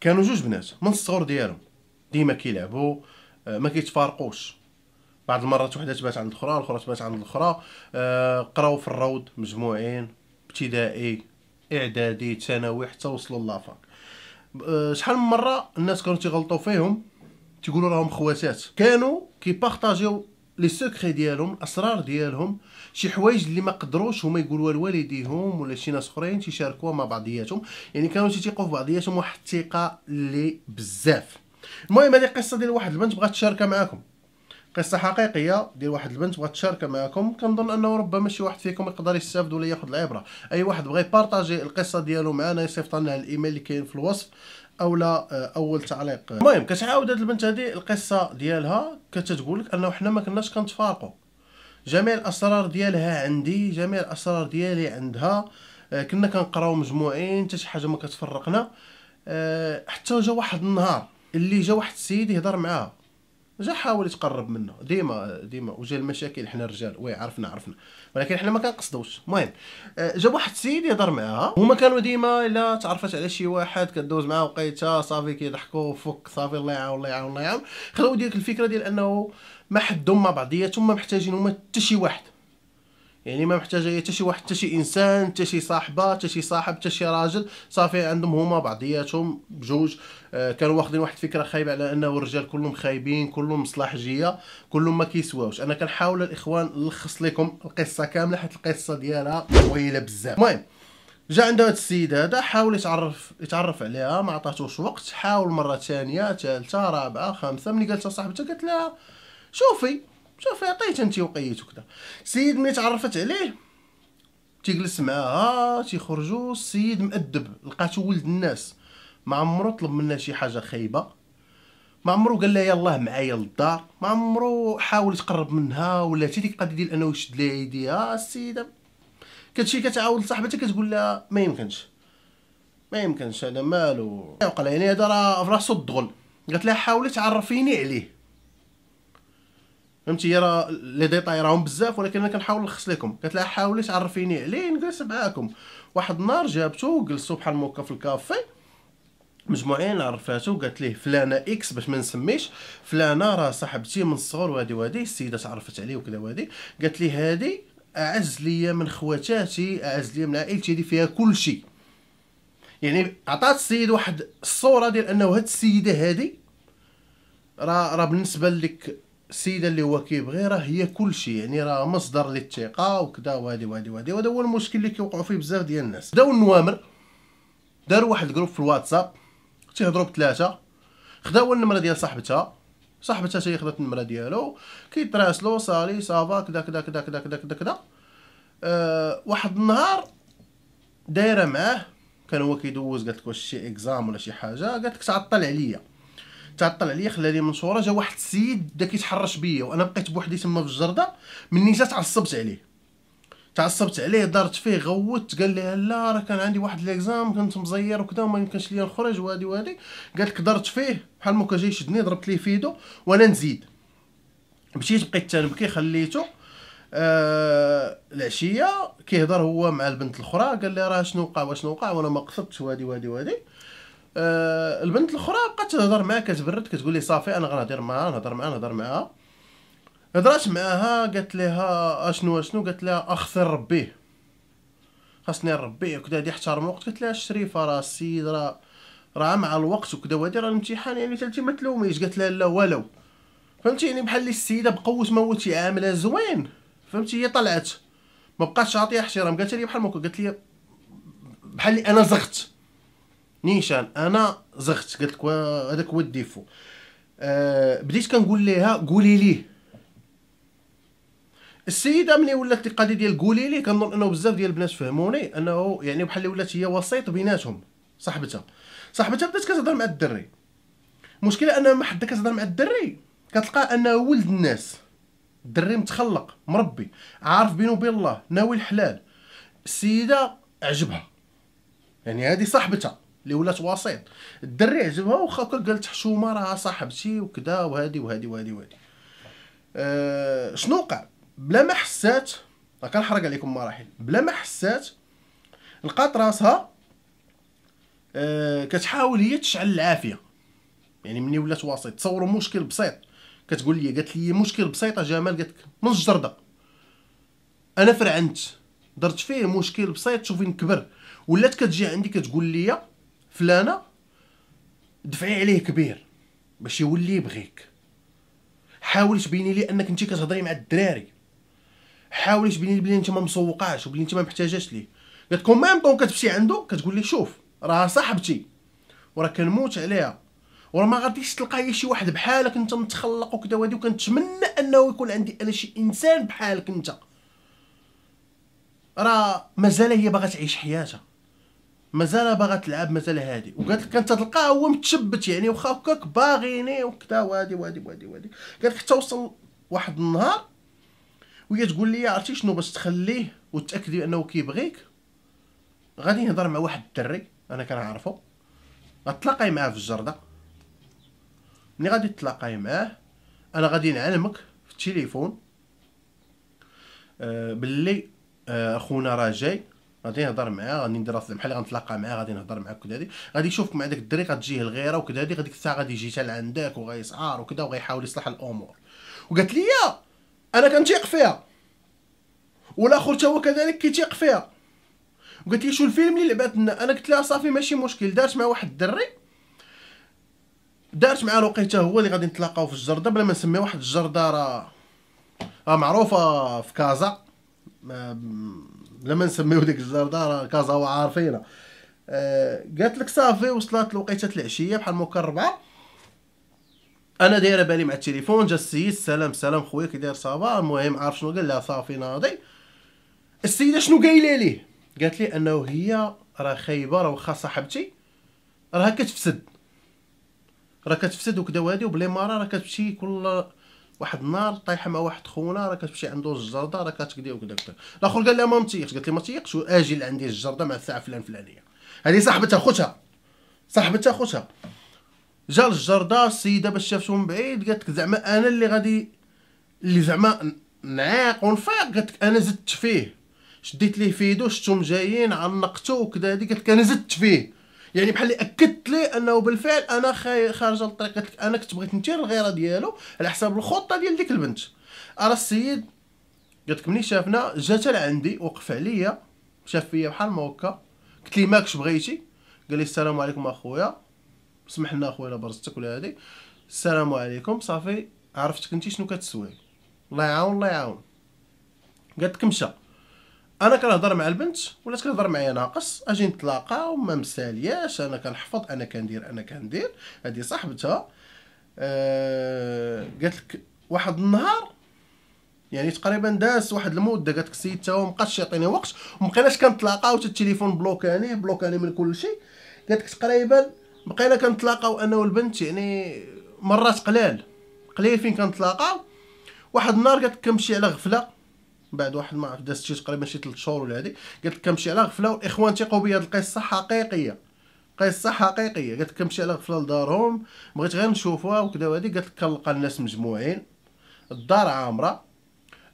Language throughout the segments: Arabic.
كانوا جوج بنات من الصغر ديالهم ديما كيلعبوا آه، ما كيتفارقوش بعض المرات وحده تبات عند الاخرى الاخرى تبات عند الاخرى آه، قراو في الروض مجموعين ابتدائي اعدادي ثانوي حتى وصلوا لافاك آه، شحال من مره الناس كانوا تيغلطوا فيهم تيقولوا راهم خواتات كانوا كيبارطاجيو لي سوكري ديالهم الاسرار ديالهم شي حوايج اللي ما قدروش هما يقولوها لوالديهم ولا شي ناس اخرين تيشاركوها مع بعضياتهم يعني كانوا تيثقوا في بعضياتهم واحد الثقه اللي بزاف المهم هذه قصه ديال واحد البنت بغات تشاركها معكم قصه حقيقيه ديال واحد البنت بغات تشاركها معكم كنظن انه ربما شي واحد فيكم يقدر يستافد ولا ياخذ العبره اي واحد بغى يبارطاجي القصه ديالو معنا يصيفط لنا الايميل اللي كاين في الوصف او لا آه، اول تعليق المهم كتعاود هاد البنت هادي القصه ديالها كتقول لك انه حنا ما كناش كنتفارقوا جميع الاسرار ديالها عندي جميع الاسرار ديالي عندها آه، كنا كنقراو مجموعين حتى شي حاجه ما كتفرقنا آه، حتى جا واحد النهار اللي جا واحد السيد يهضر معاها جا حاول تقرب منه ديما ديما وجا المشاكل حنا الرجال وي عرفنا عرفنا ولكن حنا ما كنقصدوش المهم آه، جاب واحد السيد يهضر معاها هما كانوا ديما الا تعرفت على شي واحد كدوز معاه وقيته صافي كيضحكوا فك صافي الله يعاون الله يعاون الله يعاون خلاو ديك الفكره ديال انه ما حدهم مع بعضياتهم ما محتاجين هما حتى شي واحد يعني ما محتاجه هي حتى شي واحد حتى شي انسان حتى شي صاحبه حتى شي صاحب حتى شي راجل صافي عندهم هما بعضياتهم بجوج آه، كانوا واخدين واحد الفكره خايبه على انه الرجال كلهم خايبين كلهم مصلحجيه كلهم ما كيسواوش انا كنحاول الاخوان نلخص لكم القصه كامله حيت القصه ديالها طويله بزاف المهم جا عندها هاد السيد هذا حاول يتعرف يتعرف عليها ما عطاتوش وقت حاول مره ثانيه ثالثه رابعه خامسه ملي قالت صاحبتها قالت لها شوفي شوف عطيت انت وقيت وكذا السيد ملي تعرفت عليه تيجلس معاها تيخرجوا السيد مأدب لقاتو ولد الناس ما عمرو طلب منها شي حاجه خايبه ما عمرو قال لها يلاه معايا للدار ما عمرو حاول يتقرب منها ولا حتى ديك القضيه ديال انه يشد لها يديها السيده كتشي كتعاود لصاحبتها كتقول لها ما يمكنش ما يمكنش هذا مالو وقال يعني هذا راه في راسو الدغل قالت لها حاولي تعرفيني عليه فهمتي راه لي ديطاي راهم بزاف ولكن انا كنحاول نلخص لكم قالت لها حاولي تعرفيني عليه نجلس معاكم واحد النهار جابته وجلسوا بحال موكا في الكافي مجموعين عرفاتو قالت ليه فلانه اكس باش ما نسميش فلانه راه صاحبتي من الصغر وهادي وهادي السيده تعرفت عليه وكذا وهادي قالت لي هادي اعز ليا من خواتاتي اعز ليا من عائلتي هادي فيها كل يعني عطات السيد واحد الصوره ديال انه هاد السيده هادي راه راه بالنسبه لك السيده اللي هو كيبغي راه هي كلشي يعني راه مصدر للثقه وكذا وهادي وهادي وهادي وهذا هو المشكل اللي كيوقعوا فيه بزاف ديال الناس داو النوامر دار واحد الجروب في الواتساب تيهضروا بثلاثه خداو النمره ديال صاحبتها صاحبتها تاهي خدات النمره ديالو كيتراسلو صالي صافا كدا كدا كدا كدا كدا كدا كدا أه واحد النهار دايره معاه كان هو كيدوز قالت لك واش شي اكزام ولا شي حاجه قالت لك تعطل عليا تعطل عليا خلى لي منصوره جا واحد السيد بدا كيتحرش بيا وانا بقيت بوحدي تما في الجرده مني جات عصبت عليه تعصبت عليه دارت فيه غوت قال لي لا راه كان عندي واحد ليكزام كنت مزير وكذا وما يمكنش ليا نخرج وهادي وهادي قال لك درت فيه بحال ما كان جاي يشدني ضربت ليه فيدو وانا نزيد مشيت بقيت تنبكي خليته آه العشيه كيهضر هو مع البنت الاخرى قال لي راه شنو وقع واش وقع وانا ما قصدتش وهادي وهادي وهادي آه آه البنت الاخرى بقات تهضر معاه كتبرد كتقول لي صافي انا غنهضر معاها نهضر معاها نهضر معاها هضرات معاها قالت لها اشنو اشنو قالت لها اخثر ربي خاصني نربيه وكذا هادي الوقت قالت لها الشريفه راه السيد راه راه مع الوقت وكذا وهادي راه الامتحان يعني تالتي ما تلوميش قالت لها لا ولو فهمتيني يعني بحال اللي السيده بقوه موت عامله زوين فهمتي هي طلعت ما بقاتش عاطيه احترام قالت لي بحال ما قالت لي بحال اللي انا زغت نيشان انا زغت قالت لك هذاك هو الديفو آه، بديت كنقول ليها قولي ليه السيده ملي ولات القضيه ديال قولي ليه كنظن انه بزاف ديال البنات فهموني انه يعني بحال اللي ولات هي وسيط بيناتهم صاحبتها صاحبتها بدات كتهضر مع الدري المشكله انا ما حدا كتهضر مع الدري كتلقى انه ولد الناس الدري متخلق مربي عارف بينه وبين الله ناوي الحلال السيده عجبها يعني هذه صاحبتها اللي ولات وسيط الدري عجبها واخا قالت حشومه راها صاحبتي وكذا وهادي وهادي وهادي وهادي أه شنو وقع بلا ما حسات راه كنحرق عليكم مراحل بلا ما حسات لقات راسها أه كتحاول هي تشعل العافيه يعني ملي ولات وسيط تصوروا مشكل بسيط كتقول لي قالت لي إيه، مشكل بسيطه جمال قالت لك من الجرده انا فرعنت درت فيه مشكل بسيط شوفي نكبر ولات كتجي عندي كتقول لي فلانه دفعي عليه كبير باش يولي يبغيك حاولي تبيني لي انك انت كتهضري مع الدراري حاولي تبيني لي بلي انت ما مسوقاش وبلي انت ما محتاجاش ليه قالت كون ميم طون كتمشي عنده كتقول لي شوف راه صاحبتي وراه كنموت عليها وراه ما غاديش تلقاي شي واحد بحالك انت متخلق وكذا وهادي وكنتمنى انه يكون عندي انا شي انسان بحالك انت راه مازال هي باغا تعيش حياتها مازال باغا تلعب مازال هادي وقالت لك انت تلقاه هو متشبت يعني واخا هكاك باغيني وكذا وهادي وهادي وهادي وهادي قالت لك حتى وصل واحد النهار وهي تقول لي عرفتي شنو باش تخليه وتاكدي انه كيبغيك غادي نهضر مع واحد الدري انا كنعرفو غتلاقاي معاه في الجرده ملي غادي تلاقاي معاه انا غادي نعلمك في التليفون آه باللي آه خونا راه جاي غادي نهضر معاه غادي ندير راسي بحال غنتلاقى معاه غادي نهضر معاه كدا هادي غادي يشوفك مع داك الدري غتجيه الغيره وكدا هادي غاديك الساعه غادي يجي حتى لعندك وغيسعار وكدا وغيحاول يصلح الامور وقالت لي انا كنتيق فيها والاخر حتى هو كذلك كيتيق فيها وقالت لي شو الفيلم اللي لعبات لنا انا قلت لها صافي ماشي مشكل دارت مع واحد الدري دارت مع لقيته هو اللي غادي نتلاقاو في الجرده بلا ما نسمي واحد الجرده راه معروفه في كازا آه، لما نسميو ديك الزرده راه كازاوا عارفينها آه قالت لك صافي وصلت لوقيته العشيه بحال موكا الربعه انا دايره بالي مع التليفون جا السيد سلام سلام خويا كي داير صافا المهم عارف شنو قال لها صافي ناضي السيده شنو قايله ليه قالت لي انه هي راه خايبه راه واخا صاحبتي راه كتفسد راه كتفسد وكدا وهادي وبلي مرا راه كتمشي كل واحد النار طايحه مع واحد خونا راه كتمشي عندو الجرده راه كتكدي وكذا وكدا الاخر قال لها ما متيقش قالت لي ما تيقش اجي لعندي الجرده مع الساعه فلان فلانيه هذه صاحبتها خوتها صاحبتها خوتها جا الجرده السيده باش شافتو من بعيد قالت لك زعما انا اللي غادي اللي زعما نعاق ونفيق قالت لك انا زدت فيه شديت ليه فيدو شفتهم جايين عنقتو وكذا هادي قالت لك انا زدت فيه يعني بحال اللي اكدت لي انه بالفعل انا خارجه لطريقه انا كنت بغيت نتير الغيره ديالو على حساب الخطه ديال ديك البنت راه السيد قالت لك ملي شافنا جات لعندي وقف عليا شاف فيا بحال ما هكا قلت لي ماكش بغيتي قال لي السلام عليكم اخويا سمح لنا اخويا برزتك ولا هادي السلام عليكم صافي عرفتك انت شنو كتسوي الله يعاون الله يعاون قالت لك مشى انا كنهضر مع البنت ولا كنهضر معايا ناقص اجي نتلاقاو وما مسالياش انا كنحفظ انا كندير انا كندير هذه صاحبتها أه قالت لك واحد النهار يعني تقريبا داز واحد المده قالت لك سيد تا مابقاش يعطيني وقت ومبقيناش كنتلاقاو حتى التليفون بلوكاني بلوكاني من كل شيء قالت لك تقريبا بقينا كنتلاقاو انا والبنت يعني مرات قلال قليل فين كنتلاقاو واحد النهار قالت لك كنمشي على غفله من بعد واحد ما عرف دازت شي تقريبا شي 3 شهور ولا هادي قالت لك كنمشي على غفله والاخوان تيقوا هاد القصه حقيقيه قصه حقيقيه قالت لك كنمشي على غفله لدارهم بغيت غير نشوفها وكذا وهادي قالت لك كنلقى الناس مجموعين الدار عامره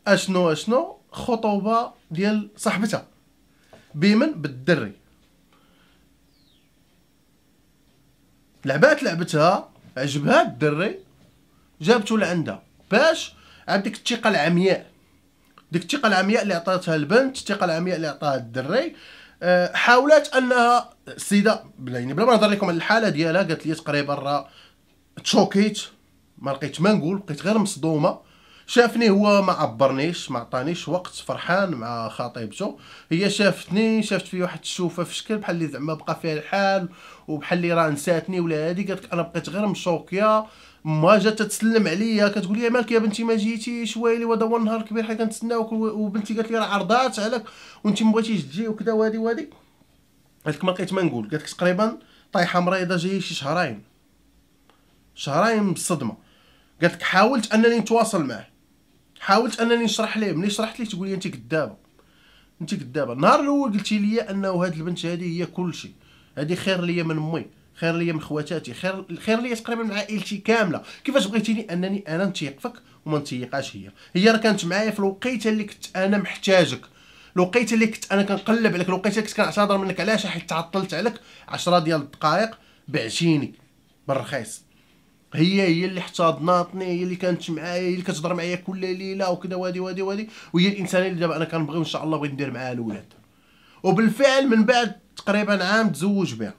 اشنو اشنو خطوبه ديال صاحبتها بمن بالدري لعبات لعبتها عجبها الدري جابته لعندها باش عندك الثقه العمياء ديك الثقه العمياء اللي عطاتها البنت الثقه العمياء اللي عطاها الدري أه، حاولت انها السيده بلا يعني بلا ما نهضر لكم على الحاله ديالها قالت لي تقريبا راه تشوكيت ما لقيت ما نقول بقيت غير مصدومه شافني هو ما عبرنيش ما عطانيش وقت فرحان مع خطيبته هي شافتني شافت في واحد الشوفه في شكل بحال اللي زعما بقى فيها الحال وبحال اللي راه نساتني ولا هادي قالت انا بقيت غير مشوكيا ما جات تسلم عليا كتقول لي مالك يا بنتي ما جيتيش ويلي وهذا هو النهار الكبير حيت كنتسناوك وبنتي قالت لي راه عرضات عليك وانت ما بغيتيش تجي وكذا وهادي وهادي قالت لك ما لقيت ما نقول قالت لك تقريبا طايحه مريضه جايه شي شهرين شهرين بالصدمه قالت لك حاولت انني نتواصل معه حاولت انني نشرح ليه ملي شرحت ليه تقول لي انت كذابه انت كذابه النهار الاول قلتي لي انه هاد البنت هذه هي كلشي هذه خير ليا من امي خير ليا من خواتاتي خير خير ليا تقريبا من عائلتي كامله كيفاش بغيتيني انني انا نتيق فيك وما نتيقاش هي هي راه كانت معايا في الوقيته اللي كنت انا محتاجك الوقيته اللي كنت انا كنقلب عليك الوقيته اللي كنت كنعتذر منك علاش حيت تعطلت عليك 10 ديال الدقائق بعتيني بالرخيص هي هي اللي احتضناتني هي اللي كانت معايا هي اللي كتهضر معايا كل ليله وكذا وادي وادي وادي وهي الانسان اللي دابا انا كنبغي ان شاء الله بغيت ندير معاها الاولاد وبالفعل من بعد تقريبا عام تزوج بها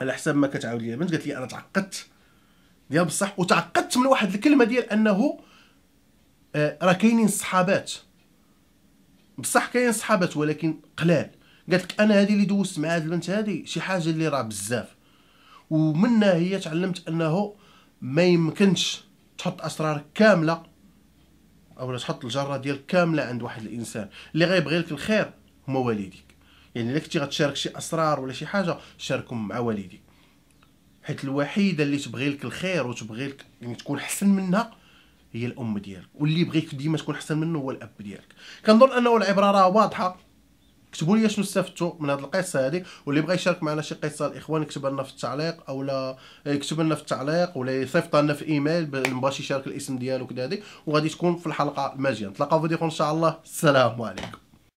على حسب ما كتعاود لي البنت قالت لي انا تعقدت ديال بصح وتعقدت من واحد الكلمه ديال انه آه، راه كاينين صحابات بصح كاين صحابات ولكن قلال قالت لك انا هذه اللي دوزت مع هذه البنت هذه شي حاجه اللي راه بزاف ومنها هي تعلمت انه ما يمكنش تحط اسرار كامله او تحط الجره ديالك كامله عند واحد الانسان اللي غيبغي لك الخير هما والديك يعني الا كنتي غتشارك شي اسرار ولا شي حاجه شاركهم مع والديك حيت الوحيده اللي تبغي لك الخير وتبغي لك يعني تكون احسن منها هي الام ديالك واللي بغيك ديما تكون احسن منه هو الاب ديالك كنظن انه العبره راه واضحه كتبوا لي شنو استفدتوا من هذه القصه هذه واللي بغى يشارك معنا شي قصه الاخوان يكتب لنا في التعليق اولا يكتب لنا في التعليق ولا يصيفط لنا في ايميل باش يشارك الاسم ديالو كذا هذه وغادي تكون في الحلقه الماجيه نتلاقاو في فيديو ان شاء الله السلام عليكم